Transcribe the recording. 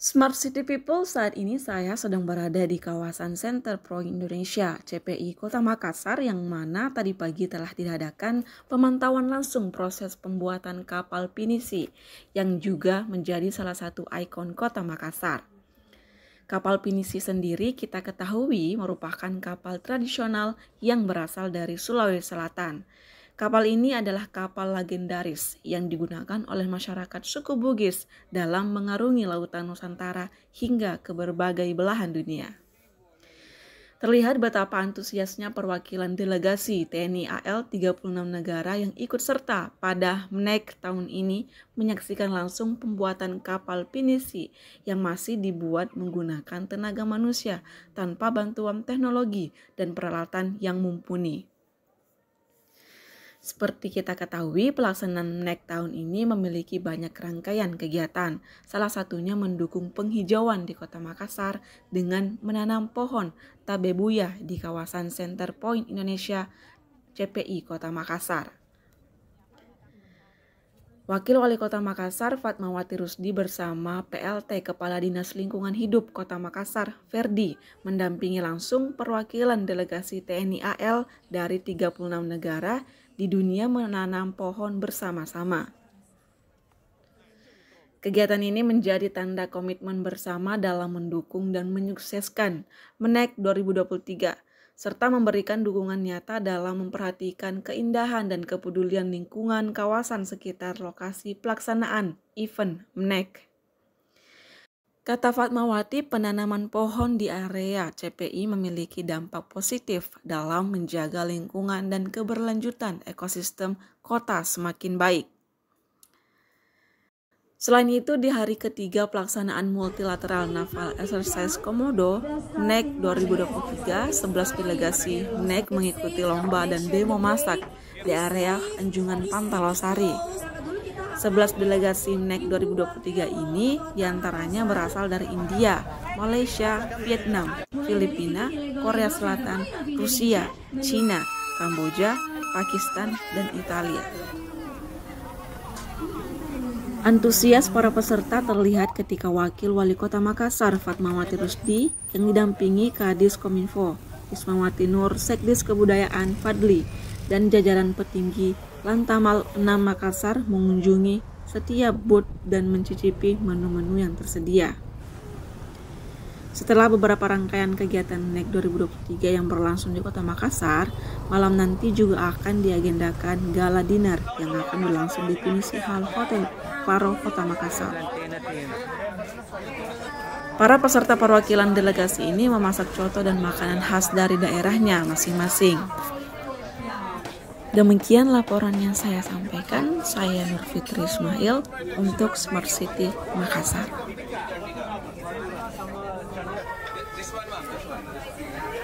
Smart City People, saat ini saya sedang berada di kawasan Center Pro Indonesia, CPI Kota Makassar, yang mana tadi pagi telah diadakan pemantauan langsung proses pembuatan kapal pinisi, yang juga menjadi salah satu ikon Kota Makassar. Kapal pinisi sendiri kita ketahui merupakan kapal tradisional yang berasal dari Sulawesi Selatan. Kapal ini adalah kapal legendaris yang digunakan oleh masyarakat suku Bugis dalam mengarungi lautan Nusantara hingga ke berbagai belahan dunia. Terlihat betapa antusiasnya perwakilan delegasi TNI AL 36 negara yang ikut serta pada MNEK tahun ini menyaksikan langsung pembuatan kapal pinisi yang masih dibuat menggunakan tenaga manusia tanpa bantuan teknologi dan peralatan yang mumpuni. Seperti kita ketahui, pelaksanaan NEC tahun ini memiliki banyak rangkaian kegiatan. Salah satunya mendukung penghijauan di kota Makassar dengan menanam pohon tabebuya di kawasan Center Point Indonesia CPI Kota Makassar. Wakil Wali Kota Makassar Fatmawati Rusdi bersama PLT Kepala Dinas Lingkungan Hidup Kota Makassar Ferdi mendampingi langsung perwakilan delegasi TNI AL dari 36 negara di dunia menanam pohon bersama-sama. Kegiatan ini menjadi tanda komitmen bersama dalam mendukung dan menyukseskan MENEK 2023 serta memberikan dukungan nyata dalam memperhatikan keindahan dan kepedulian lingkungan kawasan sekitar lokasi pelaksanaan event MNEK. Kata Fatmawati, penanaman pohon di area CPI memiliki dampak positif dalam menjaga lingkungan dan keberlanjutan ekosistem kota semakin baik. Selain itu, di hari ketiga pelaksanaan Multilateral Naval Exercise Komodo NEC 2023, 11 delegasi NEC mengikuti lomba dan demo masak di area Anjungan Pantalosari. 11 delegasi NEC 2023 ini diantaranya berasal dari India, Malaysia, Vietnam, Filipina, Korea Selatan, Rusia, China, Kamboja, Pakistan, dan Italia. Antusias para peserta terlihat ketika Wakil Wali Kota Makassar Fatmawati Rusdi yang didampingi Kadis Kominfo, Ismawati Nur, Sekdis Kebudayaan Fadli, dan jajaran petinggi Lantamal 6 Makassar mengunjungi setiap booth dan mencicipi menu-menu yang tersedia. Setelah beberapa rangkaian kegiatan NEC 2023 yang berlangsung di Kota Makassar, malam nanti juga akan diagendakan gala dinner yang akan berlangsung di Pinisi Hall Hotel Paro Kota Makassar. Para peserta perwakilan delegasi ini memasak coto dan makanan khas dari daerahnya masing-masing. Demikian laporan yang saya sampaikan. Saya Nurfitri Ismail untuk Smart City Makassar. Das war ein Mann. Das war ein Mann.